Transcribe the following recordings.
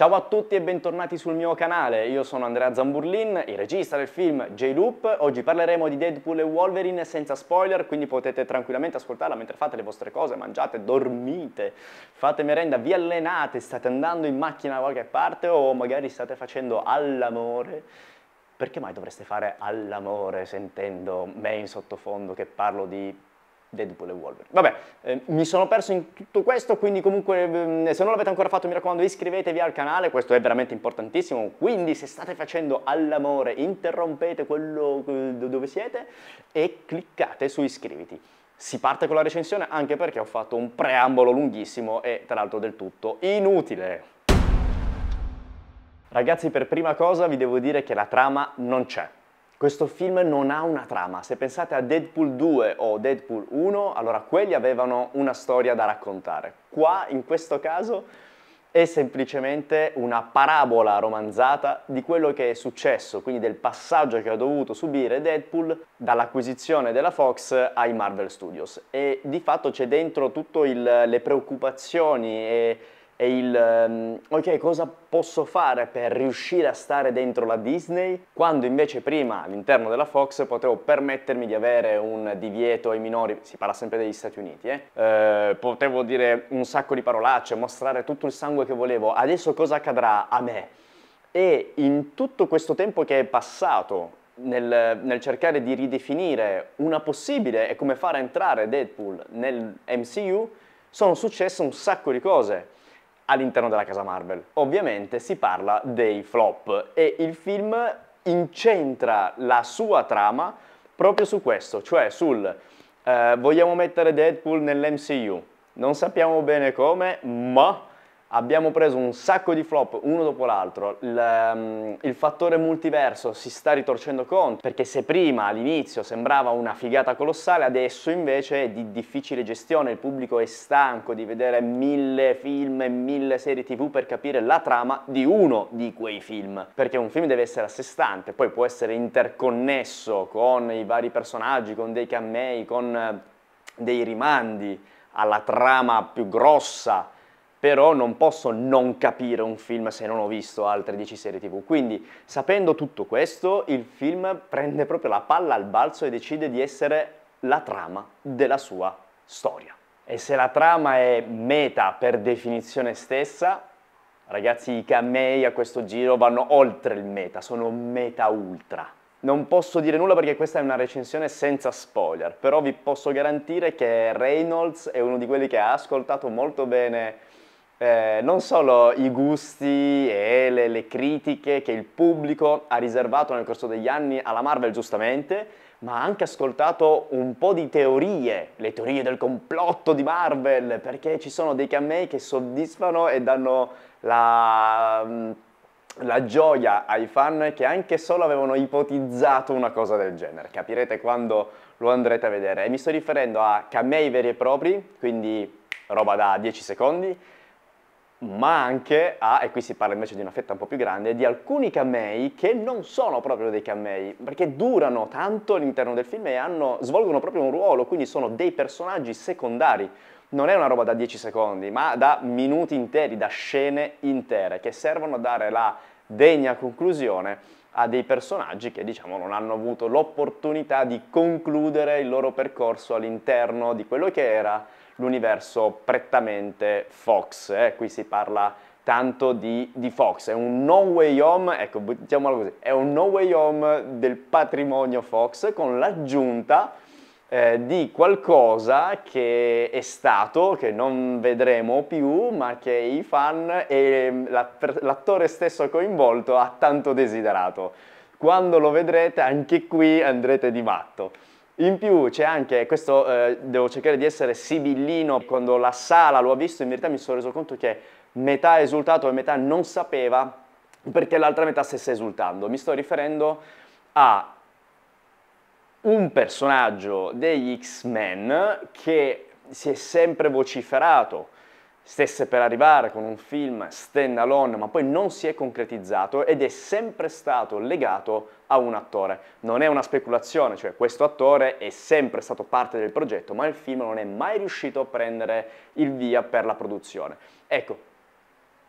Ciao a tutti e bentornati sul mio canale, io sono Andrea Zamburlin, il regista del film J-Loop. Oggi parleremo di Deadpool e Wolverine senza spoiler, quindi potete tranquillamente ascoltarla mentre fate le vostre cose, mangiate, dormite, fate merenda, vi allenate, state andando in macchina da qualche parte o magari state facendo all'amore. Perché mai dovreste fare all'amore sentendo me in sottofondo che parlo di Deadpool e Wolverine. Vabbè, eh, mi sono perso in tutto questo, quindi comunque eh, se non l'avete ancora fatto mi raccomando iscrivetevi al canale, questo è veramente importantissimo, quindi se state facendo all'amore interrompete quello dove siete e cliccate su iscriviti. Si parte con la recensione anche perché ho fatto un preambolo lunghissimo e tra l'altro del tutto inutile. Ragazzi, per prima cosa vi devo dire che la trama non c'è. Questo film non ha una trama, se pensate a Deadpool 2 o Deadpool 1, allora quelli avevano una storia da raccontare. Qua, in questo caso, è semplicemente una parabola romanzata di quello che è successo, quindi del passaggio che ha dovuto subire Deadpool dall'acquisizione della Fox ai Marvel Studios. E di fatto c'è dentro tutte le preoccupazioni e e il ehm, ok cosa posso fare per riuscire a stare dentro la Disney quando invece prima all'interno della Fox potevo permettermi di avere un divieto ai minori, si parla sempre degli Stati Uniti, eh? Eh, potevo dire un sacco di parolacce, mostrare tutto il sangue che volevo, adesso cosa accadrà a me? E in tutto questo tempo che è passato nel, nel, cercare di ridefinire una possibile e come fare a entrare Deadpool nel MCU sono successe un sacco di cose all'interno della casa Marvel. Ovviamente si parla dei flop e il film incentra la sua trama proprio su questo, cioè sul eh, vogliamo mettere Deadpool nell'MCU. Non sappiamo bene come, ma abbiamo preso un sacco di flop uno dopo l'altro, il, um, il, fattore multiverso si sta ritorcendo contro, perché se prima all'inizio sembrava una figata colossale, adesso invece è di difficile gestione, il pubblico è stanco di vedere mille film e mille serie tv per capire la trama di uno di quei film, perché un film deve essere a sé stante, poi può essere interconnesso con i vari personaggi, con dei cammei, con eh, dei rimandi alla trama più grossa, però non posso non capire un film se non ho visto altre 10 serie tv. Quindi, sapendo tutto questo, il film prende proprio la palla al balzo e decide di essere la trama della sua storia. E se la trama è meta per definizione stessa, ragazzi, i camei a questo giro vanno oltre il meta, sono meta ultra. Non posso dire nulla perché questa è una recensione senza spoiler, però vi posso garantire che Reynolds è uno di quelli che ha ascoltato molto bene eh, non solo i gusti e le, le critiche che il pubblico ha riservato nel corso degli anni alla Marvel giustamente, ma ha anche ascoltato un po' di teorie, le teorie del complotto di Marvel, perché ci sono dei camei che soddisfano e danno la, mm, la, gioia ai fan che anche solo avevano ipotizzato una cosa del genere. Capirete quando lo andrete a vedere. E mi sto riferendo a camei veri e propri, quindi roba da 10 secondi, ma anche a, e qui si parla invece di una fetta un po' più grande, di alcuni camei che non sono proprio dei camei, perché durano tanto all'interno del film e hanno, svolgono proprio un ruolo, quindi sono dei personaggi secondari. Non è una roba da 10 secondi, ma da minuti interi, da scene intere, che servono a dare la degna conclusione a dei personaggi che diciamo non hanno avuto l'opportunità di concludere il loro percorso all'interno di quello che era l'universo prettamente Fox. Eh? Qui si parla tanto di, di, Fox, è un no way home, ecco, diciamolo così, è un no way home del patrimonio Fox con l'aggiunta eh, di qualcosa che è stato, che non vedremo più, ma che i fan e l'attore stesso coinvolto ha tanto desiderato. Quando lo vedrete, anche qui andrete di matto. In più c'è anche, questo eh, devo cercare di essere sibillino, quando la sala lo ha visto in verità mi sono reso conto che metà è esultato e metà non sapeva perché l'altra metà stesse esultando. Mi sto riferendo a un personaggio degli X-Men che si è sempre vociferato stesse per arrivare con un film stand alone, ma poi non si è concretizzato ed è sempre stato legato a un attore. Non è una speculazione, cioè questo attore è sempre stato parte del progetto, ma il film non è mai riuscito a prendere il via per la produzione. Ecco,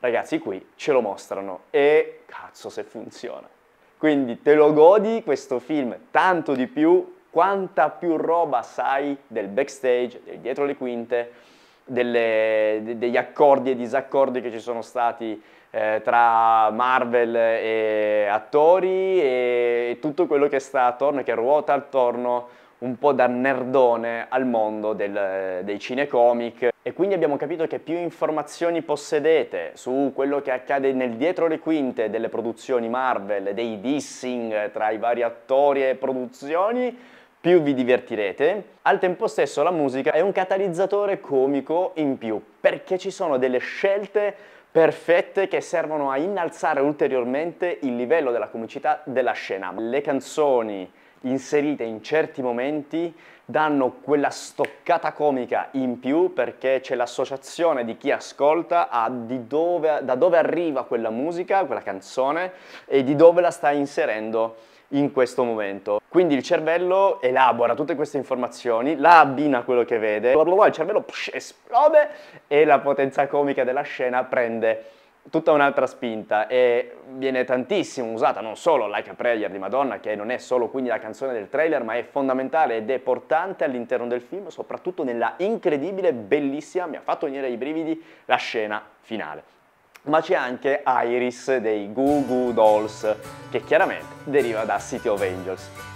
ragazzi, qui ce lo mostrano e cazzo se funziona. Quindi te lo godi questo film tanto di più quanta più roba sai del backstage, del dietro le quinte delle, de, degli accordi e disaccordi che ci sono stati eh, tra Marvel e attori e, e, tutto quello che sta attorno e che ruota attorno un po' da nerdone al mondo del, dei cinecomic e quindi abbiamo capito che più informazioni possedete su quello che accade nel dietro le quinte delle produzioni Marvel, dei dissing tra i vari attori e produzioni, più vi divertirete. Al tempo stesso la musica è un catalizzatore comico in più, perché ci sono delle scelte perfette che servono a innalzare ulteriormente il livello della comicità della scena. Le canzoni inserite in certi momenti danno quella stoccata comica in più perché c'è l'associazione di chi ascolta a di dove, da dove arriva quella musica, quella canzone e di dove la sta inserendo in questo momento. Quindi il cervello elabora tutte queste informazioni, la abbina a quello che vede, bla bla bla, il cervello psh, esplode e la potenza comica della scena prende tutta un'altra spinta e viene tantissimo usata non solo Like a Prayer di Madonna che non è solo quindi la canzone del trailer ma è fondamentale ed è portante all'interno del film soprattutto nella incredibile, bellissima, mi ha fatto venire i brividi la scena finale ma c'è anche Iris dei Goo Goo Dolls, che chiaramente deriva da City of Angels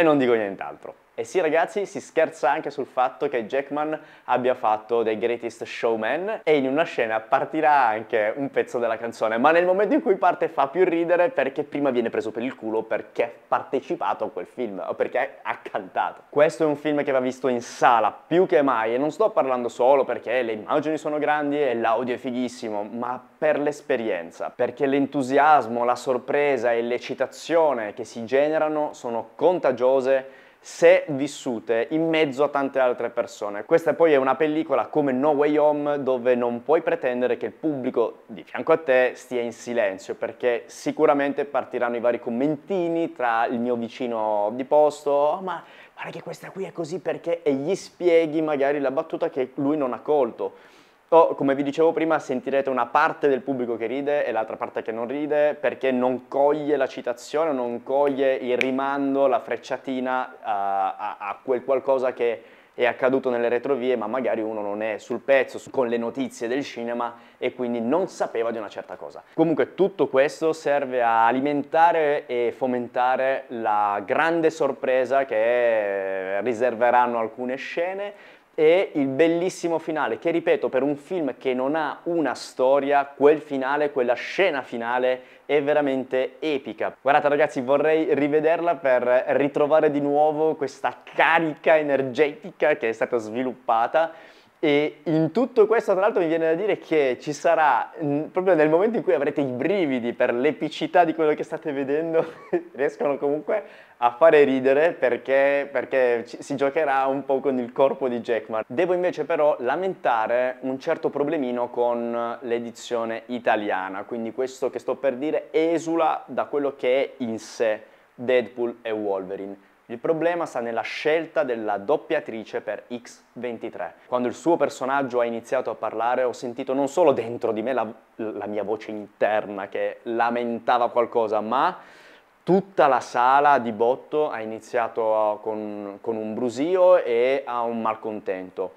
e non dico nient'altro. E sì ragazzi, si scherza anche sul fatto che Jackman abbia fatto The Greatest Showman e in una scena partirà anche un pezzo della canzone, ma nel momento in cui parte fa più ridere perché prima viene preso per il culo perché ha partecipato a quel film o perché ha cantato. Questo è un film che va visto in sala più che mai e non sto parlando solo perché le immagini sono grandi e l'audio è fighissimo, ma per l'esperienza, perché l'entusiasmo, la sorpresa e l'eccitazione che si generano sono contagiose se vissute in mezzo a tante altre persone. Questa poi è una pellicola come No Way Home dove non puoi pretendere che il pubblico di fianco a te stia in silenzio perché sicuramente partiranno i vari commentini tra il mio vicino di posto, oh, ma guarda che questa qui è così perché e gli spieghi magari la battuta che lui non ha colto Oh, come vi dicevo prima, sentirete una parte del pubblico che ride e l'altra parte che non ride perché non coglie la citazione, non coglie il rimando, la frecciatina a, a, a quel qualcosa che è accaduto nelle retrovie, ma magari uno non è sul pezzo con le notizie del cinema e quindi non sapeva di una certa cosa. Comunque tutto questo serve a alimentare e fomentare la grande sorpresa che riserveranno alcune scene, e il bellissimo finale che ripeto per un film che non ha una storia quel finale quella scena finale è veramente epica guardate ragazzi vorrei rivederla per ritrovare di nuovo questa carica energetica che è stata sviluppata e in tutto questo, tra l'altro, mi viene da dire che ci sarà, proprio nel momento in cui avrete i brividi per l'epicità di quello che state vedendo, riescono comunque a fare ridere perché, perché si giocherà un po' con il corpo di Jackman. Devo invece però lamentare un certo problemino con l'edizione italiana, quindi questo che sto per dire esula da quello che è in sé Deadpool e Wolverine il problema sta nella scelta della doppiatrice per X23. Quando il suo personaggio ha iniziato a parlare ho sentito non solo dentro di me la, la mia voce interna che lamentava qualcosa, ma tutta la sala di botto ha iniziato con, con un brusio e ha un malcontento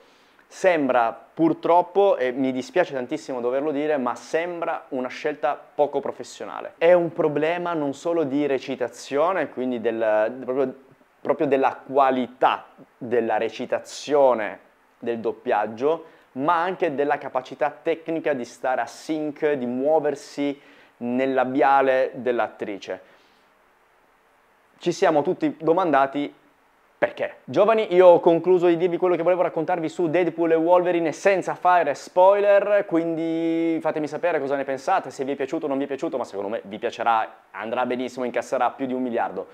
sembra purtroppo, e mi dispiace tantissimo doverlo dire, ma sembra una scelta poco professionale. È un problema non solo di recitazione, quindi del, proprio proprio della qualità della recitazione del doppiaggio, ma anche della capacità tecnica di stare a sync, di muoversi nel labiale dell'attrice. Ci siamo tutti domandati perché? Giovani, io ho concluso di dirvi quello che volevo raccontarvi su Deadpool e Wolverine senza fare spoiler, quindi fatemi sapere cosa ne pensate, se vi è piaciuto o non vi è piaciuto, ma secondo me vi piacerà, andrà benissimo, incasserà più di un miliardo.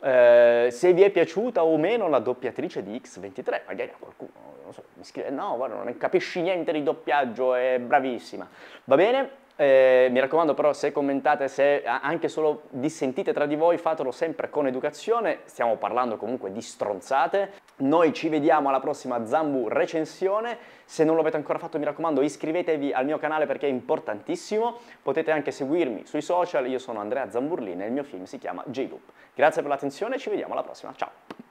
Eh, se vi è piaciuta o meno la doppiatrice di X23, magari a qualcuno so, mi scrive no, guarda, non capisci niente di doppiaggio, è bravissima. Va bene? Eh, mi raccomando però se commentate, se anche solo dissentite tra di voi, fatelo sempre con educazione, stiamo parlando comunque di stronzate. Noi ci vediamo alla prossima Zambu recensione, se non l'avete ancora fatto mi raccomando iscrivetevi al mio canale perché è importantissimo, potete anche seguirmi sui social, io sono Andrea Zamburlini e il mio film si chiama J-Loop. Grazie per l'attenzione, ci vediamo alla prossima, ciao!